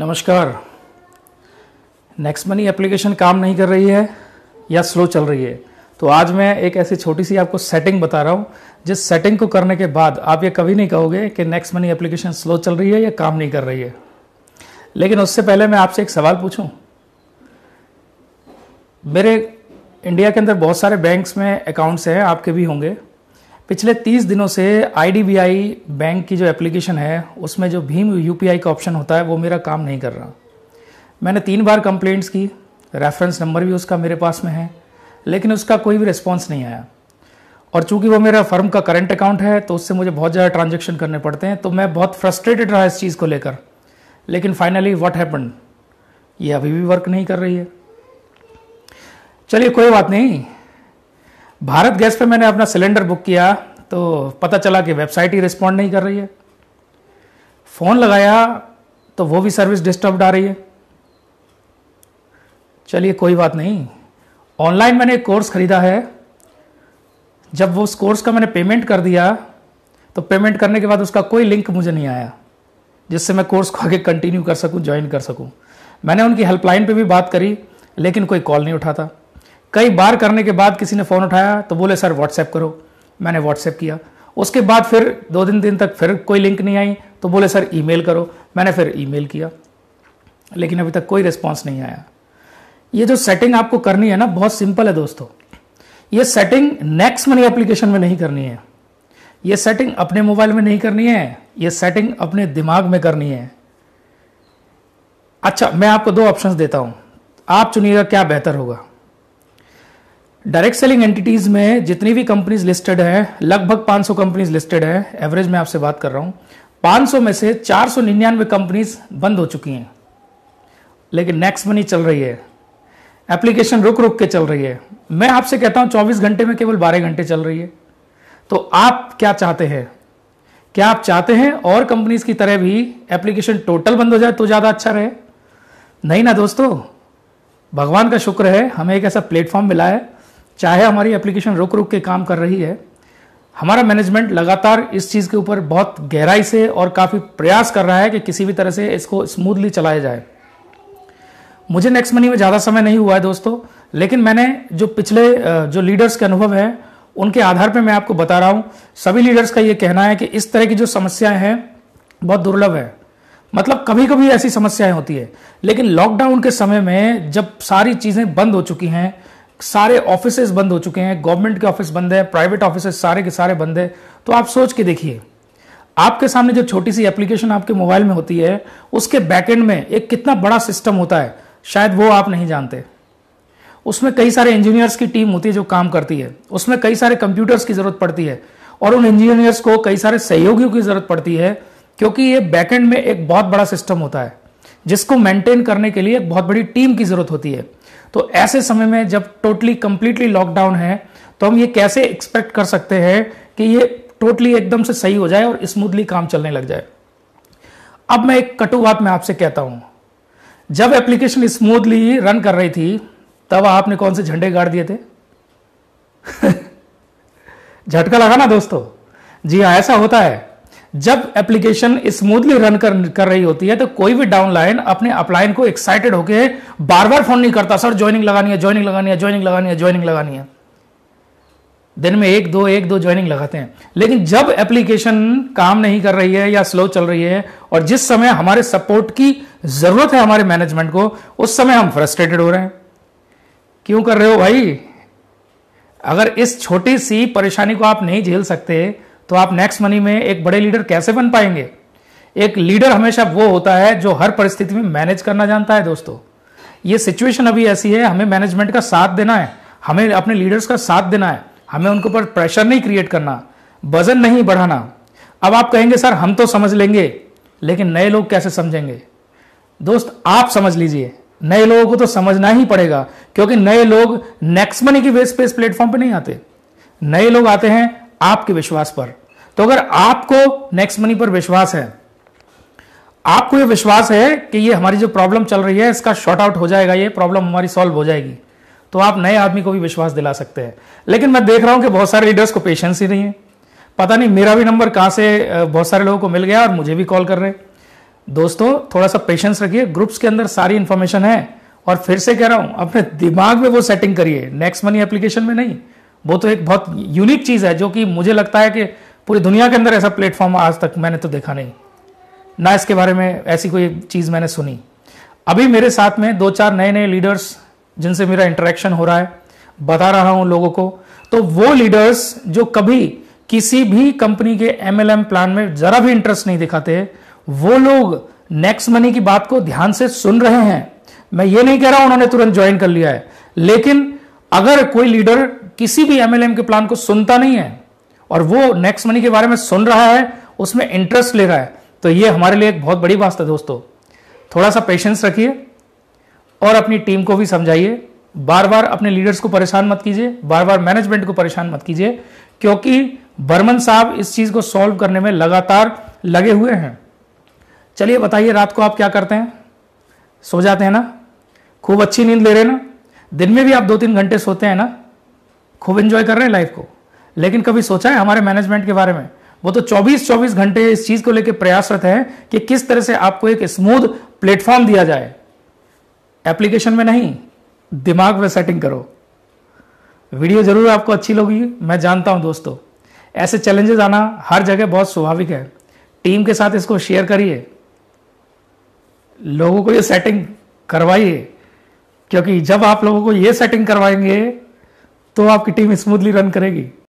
नमस्कार next money application काम नहीं कर रही है या स्लो चल रही है तो आज मैं एक ऐसी छोटी सी आपको सेटिंग बता रहा हूँ जिस सेटिंग को करने के बाद आप ये कभी नहीं कहोगे कि नेक्स्ट मनी एप्लीकेशन स्लो चल रही है या काम नहीं कर रही है लेकिन उससे पहले मैं आपसे एक सवाल पूछूं मेरे इंडिया के अंदर बहुत सारे बैंक्स में अकाउंट्स हैं आपके भी होंगे पिछले 30 दिनों से आई बैंक की जो एप्लीकेशन है उसमें जो भीम यू का ऑप्शन होता है वो मेरा काम नहीं कर रहा मैंने तीन बार कंप्लेंट्स की रेफरेंस नंबर भी उसका मेरे पास में है लेकिन उसका कोई भी रिस्पॉन्स नहीं आया और चूंकि वो मेरा फर्म का करंट अकाउंट है तो उससे मुझे बहुत ज़्यादा ट्रांजेक्शन करने पड़ते हैं तो मैं बहुत फ्रस्ट्रेटेड रहा इस चीज़ को लेकर लेकिन फाइनली व्हाट हैपन ये अभी भी वर्क नहीं कर रही है चलिए कोई बात नहीं भारत गैस पे मैंने अपना सिलेंडर बुक किया तो पता चला कि वेबसाइट ही रिस्पॉन्ड नहीं कर रही है फ़ोन लगाया तो वो भी सर्विस डिस्टर्ब आ रही है चलिए कोई बात नहीं ऑनलाइन मैंने एक कोर्स ख़रीदा है जब वो उस कोर्स का मैंने पेमेंट कर दिया तो पेमेंट करने के बाद उसका कोई लिंक मुझे नहीं आया जिससे मैं कोर्स को आगे कंटिन्यू कर सकूं ज्वाइन कर सकूं मैंने उनकी हेल्पलाइन पे भी बात करी लेकिन कोई कॉल नहीं उठाता कई बार करने के बाद किसी ने फ़ोन उठाया तो बोले सर व्हाट्सएप करो मैंने व्हाट्सएप किया उसके बाद फिर दो दिन दिन तक फिर कोई लिंक नहीं आई तो बोले सर ईमेल करो मैंने फिर ईमेल किया लेकिन अभी तक कोई रिस्पॉन्स नहीं आया ये जो सेटिंग आपको करनी है ना बहुत सिंपल है दोस्तों ये सेटिंग नेक्स्ट मनी एप्लीकेशन में नहीं करनी है ये सेटिंग अपने मोबाइल में नहीं करनी है ये सेटिंग अपने दिमाग में करनी है अच्छा मैं आपको दो ऑप्शंस देता हूं आप चुनिएगा क्या बेहतर होगा डायरेक्ट सेलिंग एंटिटीज में जितनी भी कंपनीज लिस्टेड हैं लगभग 500 कंपनीज लिस्टेड हैं एवरेज में आपसे बात कर रहा हूं 500 में से चार सौ निन्यानवे कंपनीज बंद हो चुकी हैं लेकिन नेक्स्ट मनी चल रही है एप्लीकेशन रुक रुक के चल रही है मैं आपसे कहता हूं 24 घंटे में केवल 12 घंटे चल रही है तो आप क्या चाहते हैं क्या आप चाहते हैं और कंपनीज की तरह भी एप्लीकेशन टोटल बंद हो जाए तो ज़्यादा अच्छा रहे नहीं ना दोस्तों भगवान का शुक्र है हमें एक ऐसा प्लेटफॉर्म मिला है चाहे हमारी एप्लीकेशन रुक रुक के काम कर रही है हमारा मैनेजमेंट लगातार इस चीज़ के ऊपर बहुत गहराई से और काफ़ी प्रयास कर रहा है कि किसी भी तरह से इसको स्मूथली चलाया जाए मुझे नेक्स्ट मनी में ज़्यादा समय नहीं हुआ है दोस्तों लेकिन मैंने जो पिछले जो लीडर्स के अनुभव है उनके आधार पर मैं आपको बता रहा हूं सभी लीडर्स का यह कहना है कि इस तरह की जो समस्याएं हैं बहुत दुर्लभ है मतलब कभी कभी ऐसी समस्याएं होती है लेकिन लॉकडाउन के समय में जब सारी चीज़ें बंद हो चुकी हैं सारे ऑफिस बंद हो चुके हैं गवर्नमेंट के ऑफिस बंद है प्राइवेट ऑफिस सारे के सारे बंद है तो आप सोच के देखिए आपके सामने जो छोटी सी एप्लीकेशन आपके मोबाइल में होती है उसके बैकेंड में एक कितना बड़ा सिस्टम होता है शायद वो आप नहीं जानते उसमें कई सारे इंजीनियर्स की टीम होती है जो काम करती है उसमें कई सारे कंप्यूटर्स की जरूरत पड़ती है और उन इंजीनियर्स को कई सारे सहयोगियों की जरूरत पड़ती है क्योंकि ये बैकेंड में एक बहुत बड़ा सिस्टम होता है जिसको मेंटेन करने के लिए एक बहुत बड़ी टीम की जरूरत होती है तो ऐसे समय में जब टोटली कंप्लीटली लॉकडाउन है तो हम ये कैसे एक्सपेक्ट कर सकते हैं कि ये टोटली एकदम से सही हो जाए और स्मूथली काम चलने लग जाए अब मैं एक कटु बात मैं आपसे कहता हूं जब एप्लीकेशन स्मूथली रन कर रही थी तब आपने कौन से झंडे गाड़ दिए थे झटका लगा ना दोस्तों जी हाँ ऐसा होता है जब एप्लीकेशन स्मूथली रन कर, कर रही होती है तो कोई भी डाउनलाइन अपने अपलाइन को एक्साइटेड होकर बार बार फोन नहीं करता सर ज्वाइनिंग लगानी है ज्वाइनिंग लगानी है ज्वाइनिंग लगानी है ज्वाइनिंग लगानी है दिन में एक दो एक दो ज्वाइनिंग लगाते हैं लेकिन जब एप्लीकेशन काम नहीं कर रही है या स्लो चल रही है और जिस समय हमारे सपोर्ट की जरूरत है हमारे मैनेजमेंट को उस समय हम फ्रस्ट्रेटेड हो रहे हैं क्यों कर रहे हो भाई अगर इस छोटी सी परेशानी को आप नहीं झेल सकते तो आप नेक्स्ट मनी में एक बड़े लीडर कैसे बन पाएंगे एक लीडर हमेशा वो होता है जो हर परिस्थिति में मैनेज करना जानता है दोस्तों ये सिचुएशन अभी ऐसी है हमें मैनेजमेंट का साथ देना है हमें अपने लीडर्स का साथ देना है हमें उनके ऊपर प्रेशर नहीं क्रिएट करना वजन नहीं बढ़ाना अब आप कहेंगे सर हम तो समझ लेंगे लेकिन नए लोग कैसे समझेंगे दोस्त आप समझ लीजिए नए लोगों को तो समझना ही पड़ेगा क्योंकि नए लोग नेक्स्ट मनी की वेस्ट पे इस प्लेटफॉर्म पे नहीं आते नए लोग आते हैं आपके विश्वास पर तो अगर आपको नेक्स्ट मनी पर विश्वास है आपको यह विश्वास है कि ये हमारी जो प्रॉब्लम चल रही है इसका शॉर्ट आउट हो जाएगा ये प्रॉब्लम हमारी सॉल्व हो जाएगी तो आप नए आदमी को भी विश्वास दिला सकते हैं लेकिन मैं देख रहा हूं कि बहुत सारे लीडर्स को पेशेंस ही नहीं है पता नहीं मेरा भी नंबर कहां से बहुत सारे लोगों को मिल गया और मुझे भी कॉल कर रहे हैं दोस्तों थोड़ा सा पेशेंस रखिए ग्रुप्स के अंदर सारी इंफॉर्मेशन है और फिर से कह रहा हूं अपने दिमाग में वो सेटिंग करिए नेक्स्ट मनी एप्लीकेशन में नहीं वो तो एक बहुत यूनिक चीज है जो कि मुझे लगता है कि पूरी दुनिया के अंदर ऐसा प्लेटफॉर्म आज तक मैंने तो देखा नहीं ना इसके बारे में ऐसी कोई चीज़ मैंने सुनी अभी मेरे साथ में दो चार नए नए लीडर्स जिनसे मेरा इंटरेक्शन हो रहा है बता रहा हूं लोगों को तो वो लीडर्स जो कभी किसी भी कंपनी के एमएलएम प्लान में जरा भी इंटरेस्ट नहीं दिखाते वो लोग नेक्स्ट मनी की बात को ध्यान से सुन रहे हैं मैं ये नहीं कह रहा उन्होंने तुरंत ज्वाइन कर लिया है लेकिन अगर कोई लीडर किसी भी एमएलएम के प्लान को सुनता नहीं है और वो नेक्स्ट मनी के बारे में सुन रहा है उसमें इंटरेस्ट ले रहा है तो ये हमारे लिए एक बहुत बड़ी बात है दोस्तों थोड़ा सा पेशेंस रखिए और अपनी टीम को भी समझाइए बार बार अपने लीडर्स को परेशान मत कीजिए बार बार मैनेजमेंट को परेशान मत कीजिए क्योंकि बर्मन साहब इस चीज को सॉल्व करने में लगातार लगे हुए हैं चलिए बताइए रात को आप क्या करते हैं सो जाते हैं ना खूब अच्छी नींद ले रहे हैं ना दिन में भी आप दो तीन घंटे सोते हैं ना खूब एंजॉय कर रहे हैं लाइफ को लेकिन कभी सोचा है हमारे मैनेजमेंट के बारे में वो तो 24-24 घंटे इस चीज को लेकर प्रयासरत है कि किस तरह से आपको एक स्मूथ प्लेटफॉर्म दिया जाए एप्लीकेशन में नहीं दिमाग में सेटिंग करो वीडियो जरूर आपको अच्छी लगी मैं जानता हूं दोस्तों ऐसे चैलेंजेस आना हर जगह बहुत स्वाभाविक है टीम के साथ इसको शेयर करिए लोगों को ये सेटिंग करवाइए क्योंकि जब आप लोगों को ये सेटिंग करवाएंगे तो आपकी टीम स्मूथली रन करेगी